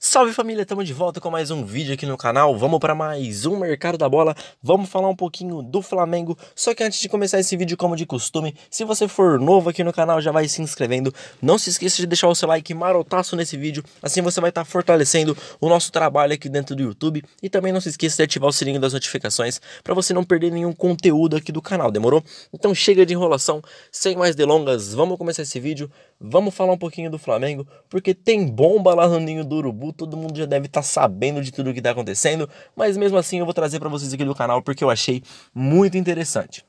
Salve família, estamos de volta com mais um vídeo aqui no canal. Vamos para mais um mercado da bola. Vamos falar um pouquinho do Flamengo. Só que antes de começar esse vídeo, como de costume, se você for novo aqui no canal, já vai se inscrevendo. Não se esqueça de deixar o seu like marotaço nesse vídeo. Assim você vai estar tá fortalecendo o nosso trabalho aqui dentro do YouTube. E também não se esqueça de ativar o sininho das notificações para você não perder nenhum conteúdo aqui do canal, demorou? Então chega de enrolação, sem mais delongas, vamos começar esse vídeo. Vamos falar um pouquinho do Flamengo, porque tem bomba lá no ninho do Urubu todo mundo já deve estar tá sabendo de tudo o que está acontecendo, mas mesmo assim eu vou trazer para vocês aqui do canal porque eu achei muito interessante.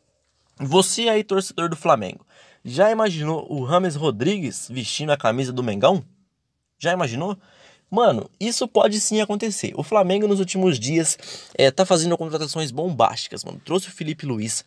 Você aí, torcedor do Flamengo, já imaginou o Rames Rodrigues vestindo a camisa do Mengão? Já imaginou? Mano, isso pode sim acontecer. O Flamengo nos últimos dias é, tá fazendo contratações bombásticas, mano. Trouxe o Felipe Luiz,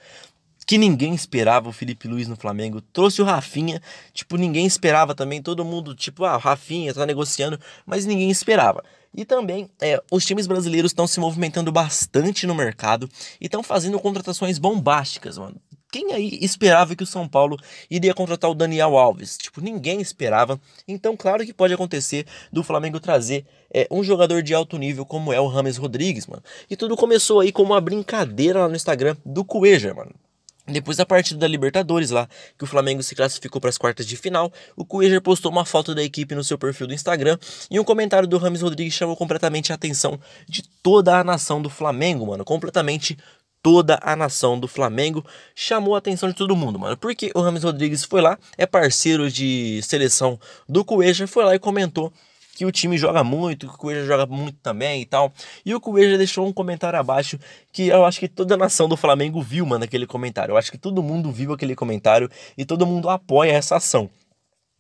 que ninguém esperava o Felipe Luiz no Flamengo. Trouxe o Rafinha, tipo, ninguém esperava também. Todo mundo, tipo, ah, o Rafinha tá negociando, mas ninguém esperava. E também, é, os times brasileiros estão se movimentando bastante no mercado e estão fazendo contratações bombásticas, mano. Quem aí esperava que o São Paulo iria contratar o Daniel Alves? Tipo, ninguém esperava. Então, claro que pode acontecer do Flamengo trazer é, um jogador de alto nível como é o Rames Rodrigues, mano. E tudo começou aí como uma brincadeira lá no Instagram do Cueja, mano. Depois da partida da Libertadores lá, que o Flamengo se classificou para as quartas de final, o Cuejar postou uma foto da equipe no seu perfil do Instagram e um comentário do Rames Rodrigues chamou completamente a atenção de toda a nação do Flamengo, mano. Completamente toda a nação do Flamengo chamou a atenção de todo mundo, mano. Porque o Rames Rodrigues foi lá, é parceiro de seleção do Cueja, foi lá e comentou que o time joga muito, que o Cueja joga muito também e tal. E o Cueja deixou um comentário abaixo que eu acho que toda a nação do Flamengo viu, mano, aquele comentário. Eu acho que todo mundo viu aquele comentário e todo mundo apoia essa ação.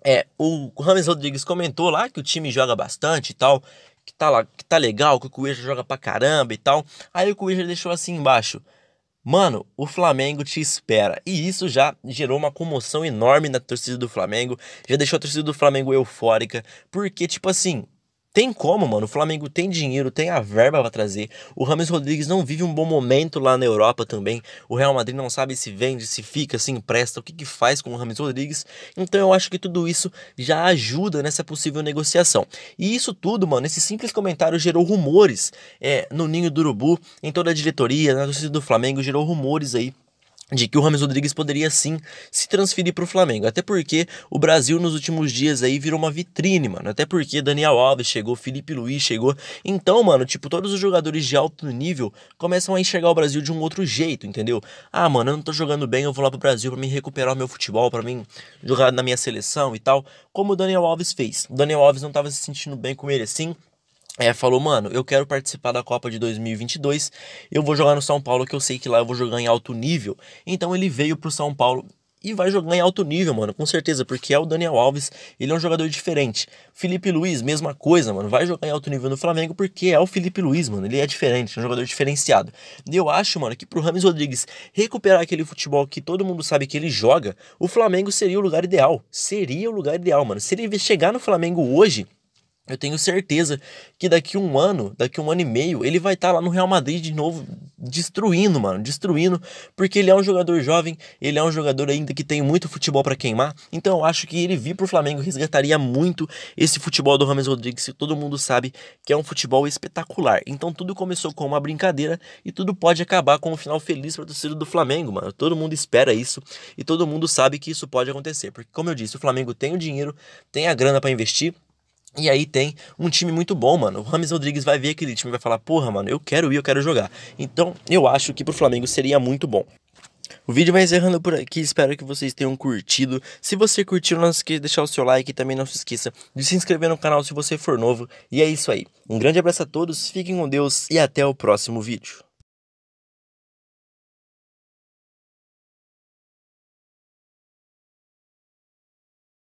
É, o Rames Rodrigues comentou lá que o time joga bastante e tal, que tá, lá, que tá legal, que o Cueja joga pra caramba e tal. Aí o Cueja deixou assim embaixo. Mano, o Flamengo te espera. E isso já gerou uma comoção enorme na torcida do Flamengo, já deixou a torcida do Flamengo eufórica, porque, tipo assim, tem como, mano. O Flamengo tem dinheiro, tem a verba para trazer. O Rames Rodrigues não vive um bom momento lá na Europa também. O Real Madrid não sabe se vende, se fica, se empresta, o que, que faz com o Rames Rodrigues. Então eu acho que tudo isso já ajuda nessa possível negociação. E isso tudo, mano, esse simples comentário gerou rumores é, no ninho do Urubu, em toda a diretoria, na torcida do Flamengo, gerou rumores aí de que o Ramos Rodrigues poderia sim se transferir para o Flamengo, até porque o Brasil nos últimos dias aí virou uma vitrine, mano, até porque Daniel Alves chegou, Felipe Luiz chegou, então, mano, tipo, todos os jogadores de alto nível começam a enxergar o Brasil de um outro jeito, entendeu? Ah, mano, eu não tô jogando bem, eu vou lá pro Brasil para me recuperar o meu futebol, para mim jogar na minha seleção e tal, como o Daniel Alves fez. O Daniel Alves não tava se sentindo bem com ele assim, é, falou, mano, eu quero participar da Copa de 2022, eu vou jogar no São Paulo, que eu sei que lá eu vou jogar em alto nível. Então ele veio pro São Paulo e vai jogar em alto nível, mano, com certeza, porque é o Daniel Alves, ele é um jogador diferente. Felipe Luiz, mesma coisa, mano, vai jogar em alto nível no Flamengo porque é o Felipe Luiz, mano, ele é diferente, é um jogador diferenciado. E eu acho, mano, que pro Rames Rodrigues recuperar aquele futebol que todo mundo sabe que ele joga, o Flamengo seria o lugar ideal. Seria o lugar ideal, mano. Se ele chegar no Flamengo hoje eu tenho certeza que daqui um ano, daqui um ano e meio, ele vai estar tá lá no Real Madrid de novo, destruindo, mano, destruindo, porque ele é um jogador jovem, ele é um jogador ainda que tem muito futebol para queimar. Então eu acho que ele vir pro Flamengo resgataria muito esse futebol do Rames Rodrigues, que todo mundo sabe que é um futebol espetacular. Então tudo começou com uma brincadeira e tudo pode acabar com um final feliz para torcida do Flamengo, mano. Todo mundo espera isso e todo mundo sabe que isso pode acontecer, porque como eu disse, o Flamengo tem o dinheiro, tem a grana para investir e aí tem um time muito bom, mano. O Rames Rodrigues vai ver aquele time e vai falar: "Porra, mano, eu quero ir, eu quero jogar". Então, eu acho que pro Flamengo seria muito bom. O vídeo vai encerrando por aqui, espero que vocês tenham curtido. Se você curtiu, não se esqueça de deixar o seu like e também não se esqueça de se inscrever no canal se você for novo. E é isso aí. Um grande abraço a todos, fiquem com Deus e até o próximo vídeo.